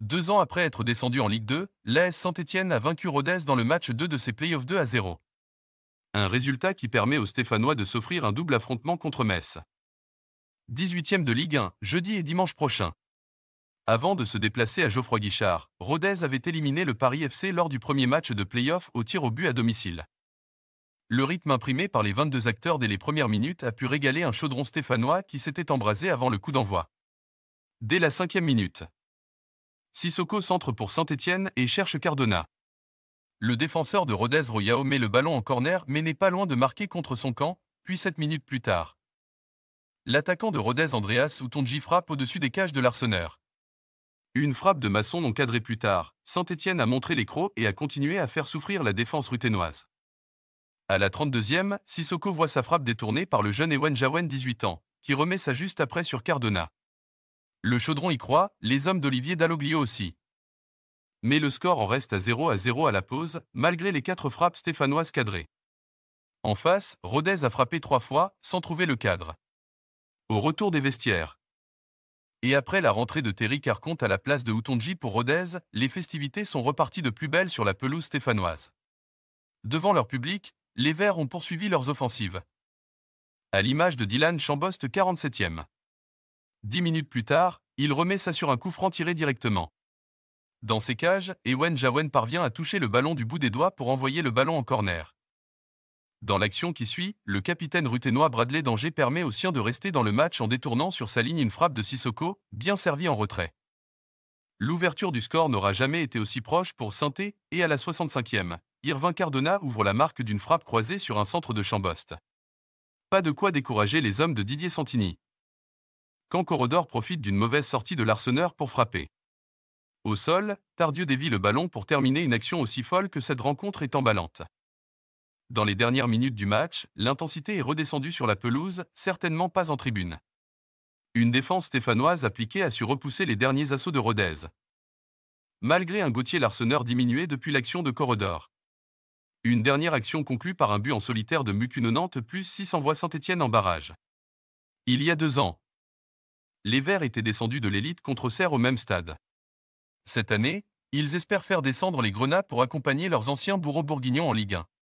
Deux ans après être descendu en Ligue 2, l'AS Saint-Etienne a vaincu Rodez dans le match 2 de ses playoffs 2 à 0. Un résultat qui permet aux Stéphanois de s'offrir un double affrontement contre Metz. 18e de Ligue 1, jeudi et dimanche prochain. Avant de se déplacer à Geoffroy Guichard, Rodez avait éliminé le Paris FC lors du premier match de play-off au tir au but à domicile. Le rythme imprimé par les 22 acteurs dès les premières minutes a pu régaler un chaudron stéphanois qui s'était embrasé avant le coup d'envoi. Dès la cinquième minute, Sissoko centre pour Saint-Etienne et cherche Cardona. Le défenseur de Rodez Royao met le ballon en corner mais n'est pas loin de marquer contre son camp, puis 7 minutes plus tard. L'attaquant de Rodez Andreas Outonji frappe au-dessus des cages de l'arseneur. Une frappe de maçon non cadrée plus tard, Saint-Etienne a montré les crocs et a continué à faire souffrir la défense ruténoise. À la 32e, Sissoko voit sa frappe détournée par le jeune Ewan Jawen 18 ans, qui remet sa juste après sur Cardona. Le chaudron y croit, les hommes d'Olivier Dalloglio aussi. Mais le score en reste à 0 à 0 à la pause, malgré les quatre frappes stéphanoises cadrées. En face, Rodez a frappé trois fois, sans trouver le cadre. Au retour des vestiaires. Et après la rentrée de Terry Carconte à la place de Outonji pour Rodez, les festivités sont reparties de plus belle sur la pelouse stéphanoise. Devant leur public, les Verts ont poursuivi leurs offensives. À l'image de Dylan Chambost 47e. Dix minutes plus tard, il remet ça sur un coup franc tiré directement. Dans ses cages, Ewen Jawen parvient à toucher le ballon du bout des doigts pour envoyer le ballon en corner. Dans l'action qui suit, le capitaine ruténois Bradley Danger permet aux siens de rester dans le match en détournant sur sa ligne une frappe de Sissoko, bien servie en retrait. L'ouverture du score n'aura jamais été aussi proche pour Sainté, et à la 65e, Irvin Cardona ouvre la marque d'une frappe croisée sur un centre de Chambost. Pas de quoi décourager les hommes de Didier Santini quand profite d'une mauvaise sortie de l'arseneur pour frapper. Au sol, Tardieu dévie le ballon pour terminer une action aussi folle que cette rencontre est emballante. Dans les dernières minutes du match, l'intensité est redescendue sur la pelouse, certainement pas en tribune. Une défense stéphanoise appliquée a su repousser les derniers assauts de Rodez. Malgré un Gauthier Larseneur diminué depuis l'action de Corridor. Une dernière action conclue par un but en solitaire de Mucunonante plus 6 voix saint etienne en barrage. Il y a deux ans, les Verts étaient descendus de l'élite contre Serres au même stade. Cette année, ils espèrent faire descendre les Grenats pour accompagner leurs anciens bourreaux bourguignons en Ligue 1.